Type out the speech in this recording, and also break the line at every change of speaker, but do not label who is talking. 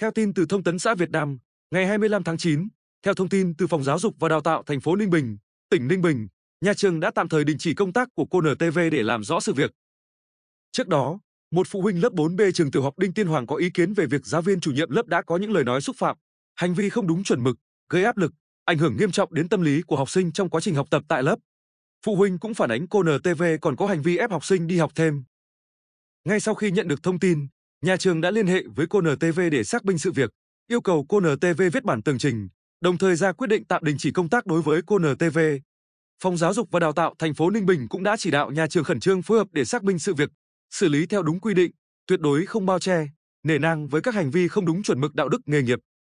Theo tin từ Thông tấn xã Việt Nam, ngày 25 tháng 9, theo thông tin từ Phòng Giáo dục và Đào tạo thành phố Ninh Bình, tỉnh Ninh Bình, nhà trường đã tạm thời đình chỉ công tác của cô NTV để làm rõ sự việc. Trước đó, một phụ huynh lớp 4B trường tiểu học Đinh Tiên Hoàng có ý kiến về việc giáo viên chủ nhiệm lớp đã có những lời nói xúc phạm, hành vi không đúng chuẩn mực, gây áp lực, ảnh hưởng nghiêm trọng đến tâm lý của học sinh trong quá trình học tập tại lớp. Phụ huynh cũng phản ánh cô NTV còn có hành vi ép học sinh đi học thêm. Ngay sau khi nhận được thông tin, Nhà trường đã liên hệ với cô NTV để xác minh sự việc, yêu cầu cô NTV viết bản tường trình, đồng thời ra quyết định tạm đình chỉ công tác đối với cô NTV. Phòng Giáo dục và Đào tạo thành phố Ninh Bình cũng đã chỉ đạo nhà trường khẩn trương phối hợp để xác minh sự việc, xử lý theo đúng quy định, tuyệt đối không bao che, nể nang với các hành vi không đúng
chuẩn mực đạo đức nghề nghiệp.